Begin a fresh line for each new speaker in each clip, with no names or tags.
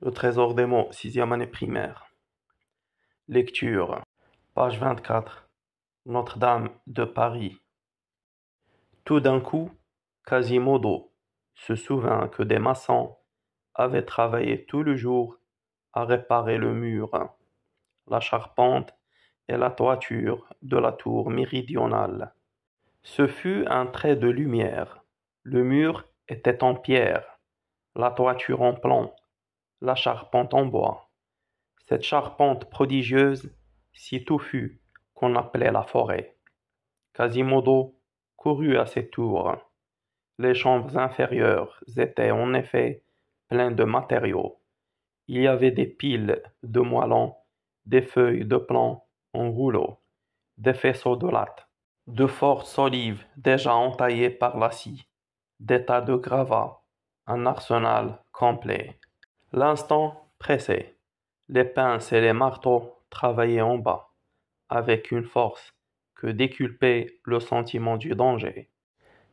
Le trésor des mots, sixième année primaire. Lecture, page 24. Notre-Dame de Paris. Tout d'un coup, Quasimodo se souvint que des maçons avaient travaillé tout le jour à réparer le mur, la charpente et la toiture de la tour méridionale. Ce fut un trait de lumière. Le mur était en pierre, la toiture en plan la charpente en bois. Cette charpente prodigieuse, si touffue, qu'on appelait la forêt. Quasimodo courut à ses tours. Les chambres inférieures étaient en effet pleines de matériaux. Il y avait des piles de moellons, des feuilles de plants en rouleaux, des faisceaux de lattes, de fortes olives déjà entaillées par la scie, des tas de gravats, un arsenal complet. L'instant pressé, Les pinces et les marteaux travaillaient en bas, avec une force que déculpait le sentiment du danger.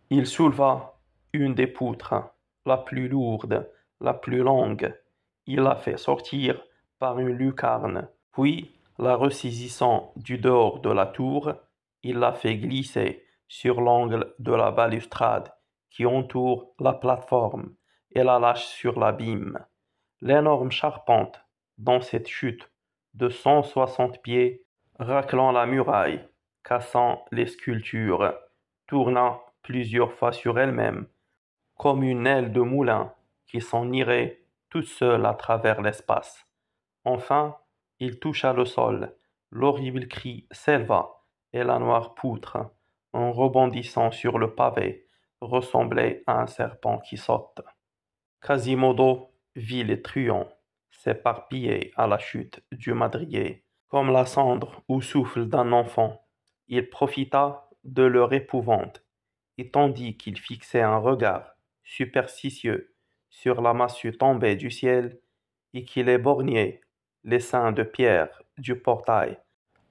Il souleva une des poutres, la plus lourde, la plus longue. Il la fait sortir par une lucarne, puis, la ressaisissant du dehors de la tour, il la fait glisser sur l'angle de la balustrade qui entoure la plateforme et la lâche sur l'abîme l'énorme charpente, dans cette chute de cent soixante pieds, raclant la muraille, cassant les sculptures, tournant plusieurs fois sur elle-même, comme une aile de moulin qui s'en irait toute seule à travers l'espace. Enfin, il toucha le sol. L'horrible cri s'éleva et la noire poutre, en rebondissant sur le pavé, ressemblait à un serpent qui saute. Quasimodo vit les truands s'éparpiller à la chute du madrier, comme la cendre ou souffle d'un enfant. Il profita de leur épouvante, et tandis qu'il fixait un regard superstitieux sur la massue tombée du ciel, et qu'il éborgnait les seins de pierre du portail,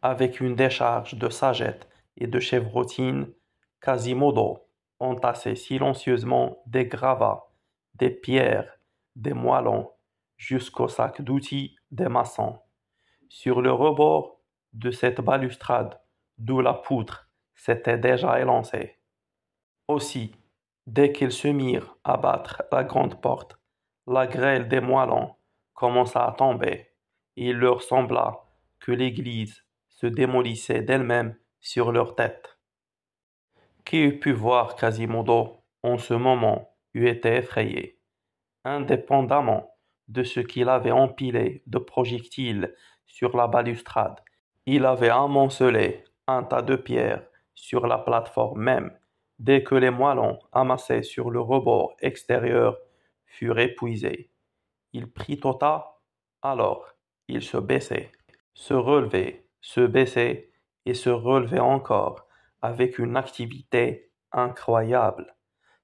avec une décharge de sagettes et de chevrotines, Quasimodo entassait silencieusement des gravats, des pierres des moellons jusqu'au sac d'outils des maçons. Sur le rebord de cette balustrade, d'où la poutre s'était déjà élancée. Aussi, dès qu'ils se mirent à battre la grande porte, la grêle des moellons commença à tomber. et Il leur sembla que l'église se démolissait d'elle-même sur leur tête. Qui eût pu voir Quasimodo en ce moment eût été effrayé indépendamment de ce qu'il avait empilé de projectiles sur la balustrade. Il avait amoncelé un tas de pierres sur la plateforme même, dès que les moellons amassés sur le rebord extérieur furent épuisés. Il prit au tas, tota, alors il se baissait, se relevait, se baissait et se relevait encore avec une activité incroyable.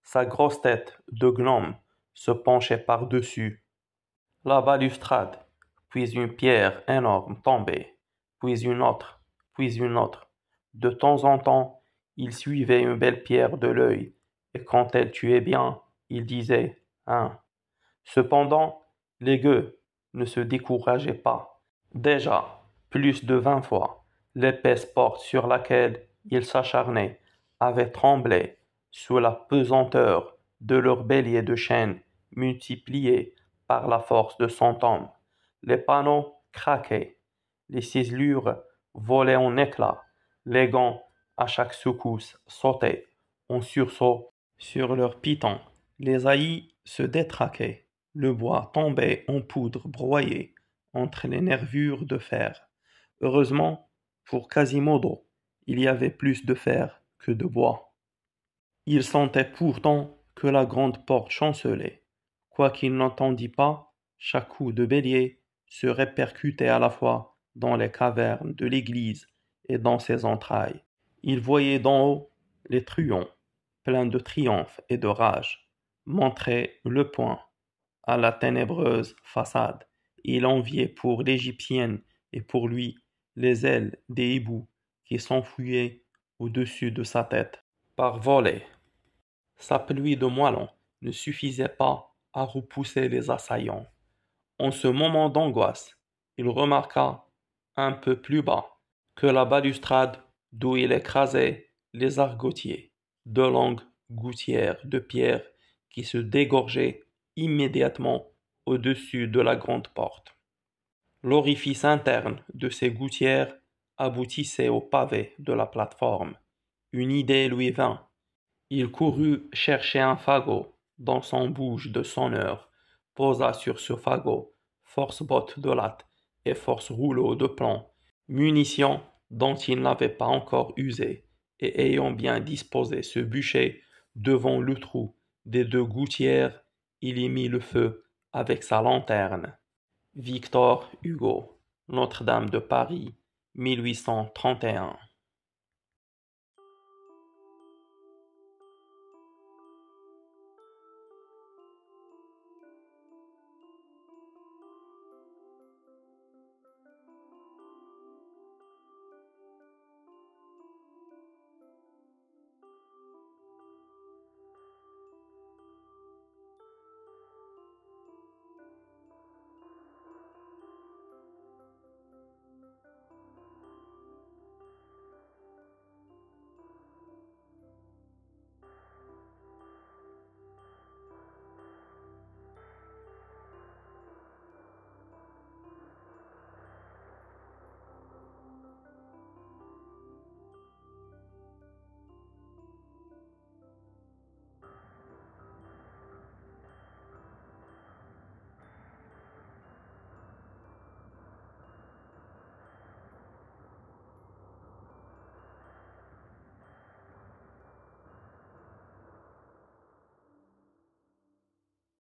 Sa grosse tête de gnome se penchait par-dessus. La balustrade, puis une pierre énorme tombait, puis une autre, puis une autre. De temps en temps, il suivait une belle pierre de l'œil, et quand elle tuait bien, il disait un. Hein. Cependant, les gueux ne se décourageaient pas. Déjà, plus de vingt fois, l'épaisse porte sur laquelle ils s'acharnaient avait tremblé sous la pesanteur de leur bélier de chêne multiplié par la force de son hommes, Les panneaux craquaient, les ciselures volaient en éclats, les gants à chaque secousse sautaient en sursaut sur leurs pitons, les haïs se détraquaient, le bois tombait en poudre broyée entre les nervures de fer. Heureusement pour Quasimodo, il y avait plus de fer que de bois. Il sentait pourtant que la grande porte chancelait qu'il n'entendît pas, chaque coup de bélier se répercutait à la fois dans les cavernes de l'église et dans ses entrailles. Il voyait d'en haut les truands, pleins de triomphe et de rage, montrer le poing à la ténébreuse façade. Il enviait pour l'égyptienne et pour lui les ailes des hiboux qui s'enfuyaient au-dessus de sa tête par volée. Sa pluie de moellons ne suffisait pas à repousser les assaillants. En ce moment d'angoisse, il remarqua, un peu plus bas, que la balustrade d'où il écrasait les argotiers, deux longues gouttières de pierre qui se dégorgeaient immédiatement au-dessus de la grande porte. L'orifice interne de ces gouttières aboutissait au pavé de la plateforme. Une idée lui vint. Il courut chercher un fagot dans son bouge de sonneur, posa sur ce fagot, force bottes de latte et force rouleaux de plomb, munitions dont il n'avait pas encore usé, et ayant bien disposé ce bûcher devant le trou des deux gouttières, il y mit le feu avec sa lanterne. Victor Hugo, Notre-Dame de Paris, 1831.